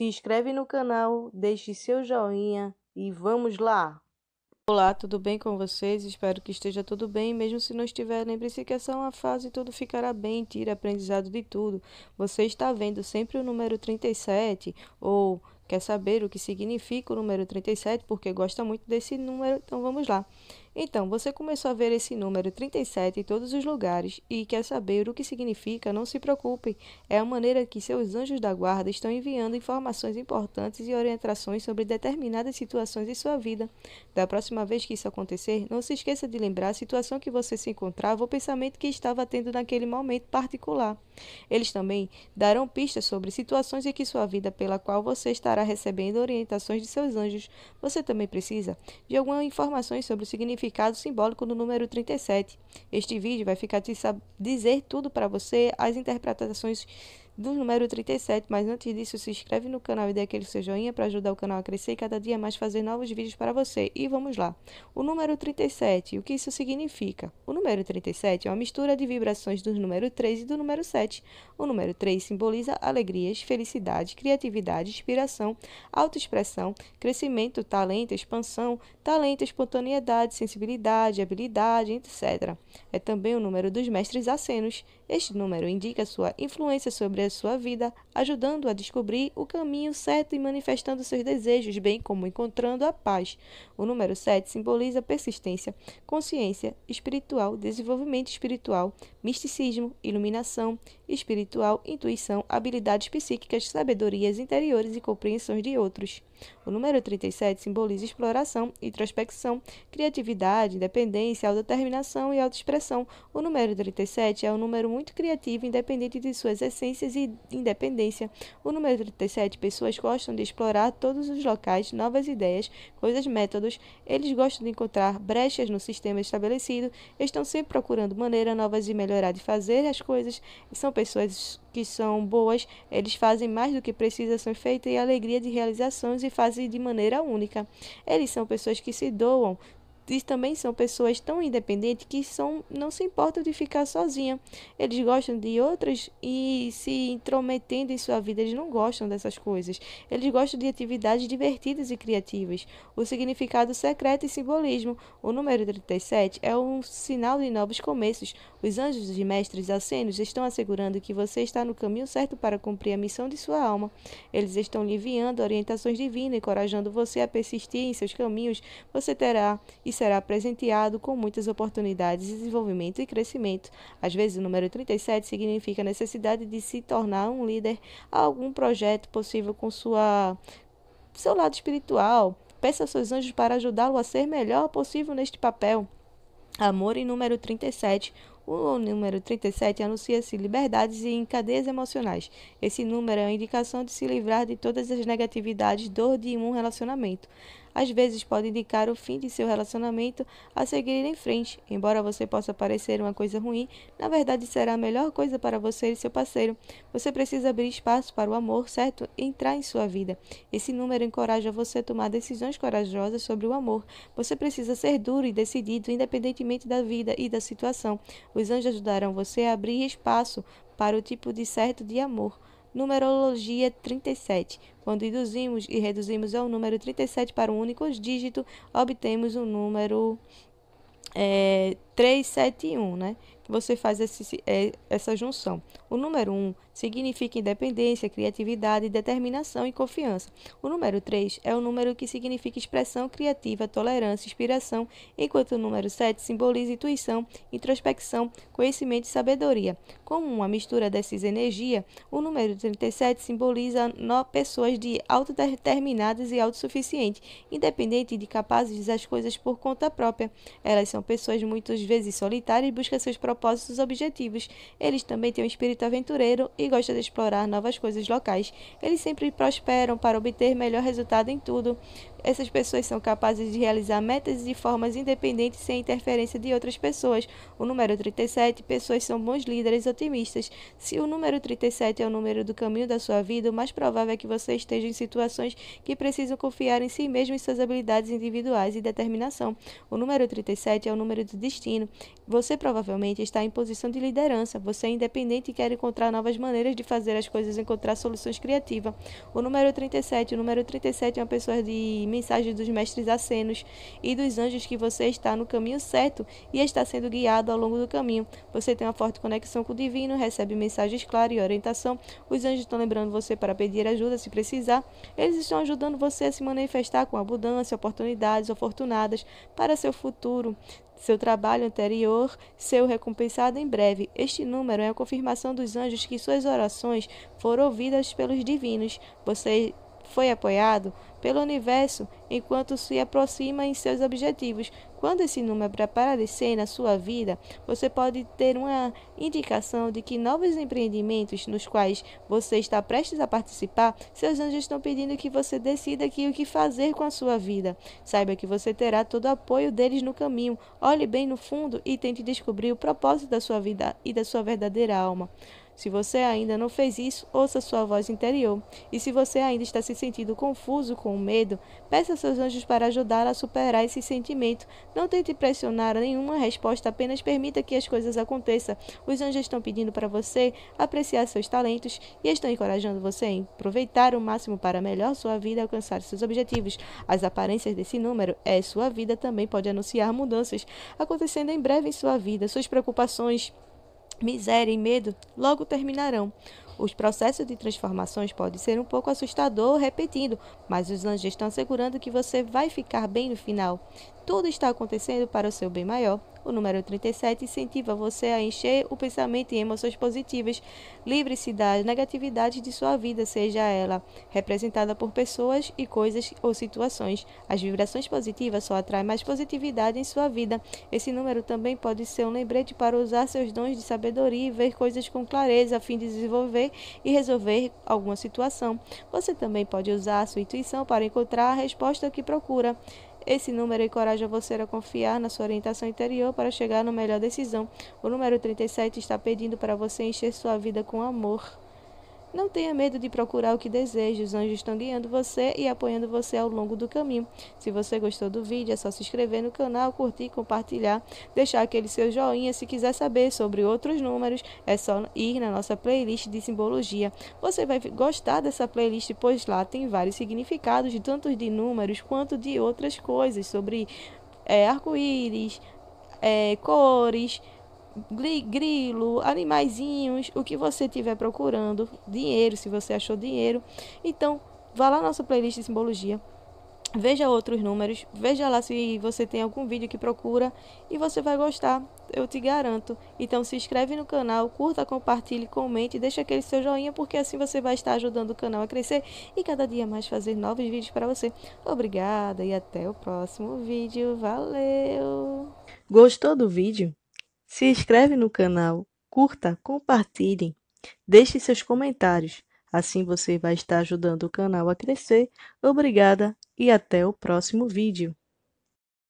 Se inscreve no canal, deixe seu joinha e vamos lá! Olá, tudo bem com vocês? Espero que esteja tudo bem, mesmo se não estiver, lembre-se que essa é uma fase e tudo ficará bem, tira aprendizado de tudo. Você está vendo sempre o número 37 ou quer saber o que significa o número 37 porque gosta muito desse número, então vamos lá. Então, você começou a ver esse número 37 em todos os lugares e quer saber o que significa, não se preocupe. É a maneira que seus anjos da guarda estão enviando informações importantes e orientações sobre determinadas situações em sua vida. Da próxima vez que isso acontecer, não se esqueça de lembrar a situação que você se encontrava ou pensamento que estava tendo naquele momento particular. Eles também darão pistas sobre situações em que sua vida pela qual você estará recebendo orientações de seus anjos. Você também precisa de algumas informações sobre o significado significado simbólico do número 37. Este vídeo vai ficar te dizer tudo para você, as interpretações do número 37, mas antes disso se inscreve no canal e dê aquele seu joinha para ajudar o canal a crescer e cada dia mais fazer novos vídeos para você. E vamos lá. O número 37, o que isso significa? O número 37 é uma mistura de vibrações dos número 3 e do número 7. O número 3 simboliza alegrias, felicidade, criatividade, inspiração, autoexpressão, crescimento, talento, expansão, talento, espontaneidade, sensibilidade, habilidade, etc. É também o número dos mestres acenos. Este número indica sua influência sobre as sua vida, ajudando a descobrir o caminho certo e manifestando seus desejos, bem como encontrando a paz. O número 7 simboliza persistência, consciência espiritual, desenvolvimento espiritual, misticismo, iluminação espiritual, intuição, habilidades psíquicas, sabedorias interiores e compreensões de outros. O número 37 simboliza exploração, introspecção, criatividade, independência, autodeterminação e autoexpressão. O número 37 é um número muito criativo, independente de suas essências e independência. O número 37, pessoas gostam de explorar todos os locais, novas ideias, coisas, métodos. Eles gostam de encontrar brechas no sistema estabelecido, estão sempre procurando maneiras novas de melhorar, de fazer as coisas. São pessoas que são boas, eles fazem mais do que precisa ser feito e alegria de realizações e fazem de maneira única. Eles são pessoas que se doam, eles também são pessoas tão independentes que são, não se importam de ficar sozinha. Eles gostam de outras e se intrometendo em sua vida. Eles não gostam dessas coisas. Eles gostam de atividades divertidas e criativas. O significado secreto e simbolismo. O número 37 é um sinal de novos começos. Os anjos e mestres acenos estão assegurando que você está no caminho certo para cumprir a missão de sua alma. Eles estão lhe enviando orientações divinas, encorajando você a persistir em seus caminhos. Você terá e será presenteado com muitas oportunidades de desenvolvimento e crescimento. Às vezes, o número 37 significa a necessidade de se tornar um líder a algum projeto possível com sua seu lado espiritual. Peça aos seus anjos para ajudá-lo a ser melhor possível neste papel. Amor em número 37. O número 37 anuncia-se liberdades e cadeias emocionais. Esse número é a indicação de se livrar de todas as negatividades, dor de um relacionamento às vezes pode indicar o fim de seu relacionamento a seguir em frente. Embora você possa parecer uma coisa ruim, na verdade será a melhor coisa para você e seu parceiro. Você precisa abrir espaço para o amor, certo? Entrar em sua vida. Esse número encoraja você a tomar decisões corajosas sobre o amor. Você precisa ser duro e decidido, independentemente da vida e da situação. Os anjos ajudarão você a abrir espaço para o tipo de certo de amor numerologia 37. Quando induzimos e reduzimos ao número 37 para um único dígito, obtemos o um número é, 1, né? Que você faz esse, é, essa junção. O número 1 significa independência, criatividade, determinação e confiança. O número 3 é o número que significa expressão criativa, tolerância, inspiração, enquanto o número 7 simboliza intuição, introspecção, conhecimento e sabedoria. Como uma mistura dessas energias, o número 37 simboliza pessoas de autodeterminadas e autossuficientes, independentes e capazes de fazer as coisas por conta própria. Elas são pessoas muito vezes solitário, e busca seus propósitos e objetivos. Eles também têm um espírito aventureiro e gostam de explorar novas coisas locais. Eles sempre prosperam para obter melhor resultado em tudo. Essas pessoas são capazes de realizar metas de formas independentes sem interferência de outras pessoas. O número 37, pessoas são bons líderes otimistas. Se o número 37 é o número do caminho da sua vida, o mais provável é que você esteja em situações que precisam confiar em si mesmo e suas habilidades individuais e determinação. O número 37 é o número do destino ensino, você provavelmente está em posição de liderança, você é independente e quer encontrar novas maneiras de fazer as coisas, encontrar soluções criativas. O número 37, o número 37 é uma pessoa de mensagens dos mestres acenos e dos anjos que você está no caminho certo e está sendo guiado ao longo do caminho. Você tem uma forte conexão com o divino, recebe mensagens claras e orientação. Os anjos estão lembrando você para pedir ajuda se precisar. Eles estão ajudando você a se manifestar com abundância, oportunidades afortunadas para seu futuro. Seu trabalho anterior será recompensado em breve. Este número é a confirmação dos anjos que suas orações foram ouvidas pelos divinos. Você foi apoiado pelo universo enquanto se aproxima em seus objetivos. Quando esse número aparecer na sua vida, você pode ter uma indicação de que novos empreendimentos nos quais você está prestes a participar, seus anjos estão pedindo que você decida aqui o que fazer com a sua vida. Saiba que você terá todo o apoio deles no caminho. Olhe bem no fundo e tente descobrir o propósito da sua vida e da sua verdadeira alma. Se você ainda não fez isso, ouça sua voz interior. E se você ainda está se sentindo confuso com o medo, peça seus anjos para ajudar a superar esse sentimento. Não tente pressionar nenhuma resposta, apenas permita que as coisas aconteçam. Os anjos estão pedindo para você apreciar seus talentos e estão encorajando você a aproveitar o máximo para melhor sua vida e alcançar seus objetivos. As aparências desse número é sua vida também pode anunciar mudanças acontecendo em breve em sua vida, suas preocupações miséria e medo logo terminarão. Os processos de transformações podem ser um pouco assustador, repetindo, mas os anjos estão assegurando que você vai ficar bem no final. Tudo está acontecendo para o seu bem maior. O número 37 incentiva você a encher o pensamento em emoções positivas. Livre-se da negatividades de sua vida, seja ela representada por pessoas e coisas ou situações. As vibrações positivas só atraem mais positividade em sua vida. Esse número também pode ser um lembrete para usar seus dons de sabedoria e ver coisas com clareza a fim de desenvolver e resolver alguma situação. Você também pode usar a sua intuição para encontrar a resposta que procura. Esse número encoraja você a confiar na sua orientação interior para chegar na melhor decisão. O número 37 está pedindo para você encher sua vida com amor. Não tenha medo de procurar o que deseja, os anjos estão guiando você e apoiando você ao longo do caminho. Se você gostou do vídeo, é só se inscrever no canal, curtir, compartilhar, deixar aquele seu joinha. Se quiser saber sobre outros números, é só ir na nossa playlist de simbologia. Você vai gostar dessa playlist, pois lá tem vários significados, tanto de números quanto de outras coisas, sobre é, arco-íris, é, cores grilo, animaizinhos, o que você estiver procurando, dinheiro, se você achou dinheiro. Então, vá lá na nossa playlist de simbologia, veja outros números, veja lá se você tem algum vídeo que procura e você vai gostar, eu te garanto. Então se inscreve no canal, curta, compartilhe, comente, deixa aquele seu joinha porque assim você vai estar ajudando o canal a crescer e cada dia mais fazer novos vídeos para você. Obrigada e até o próximo vídeo. Valeu. Gostou do vídeo? Se inscreve no canal, curta, compartilhe, deixe seus comentários. Assim você vai estar ajudando o canal a crescer. Obrigada e até o próximo vídeo.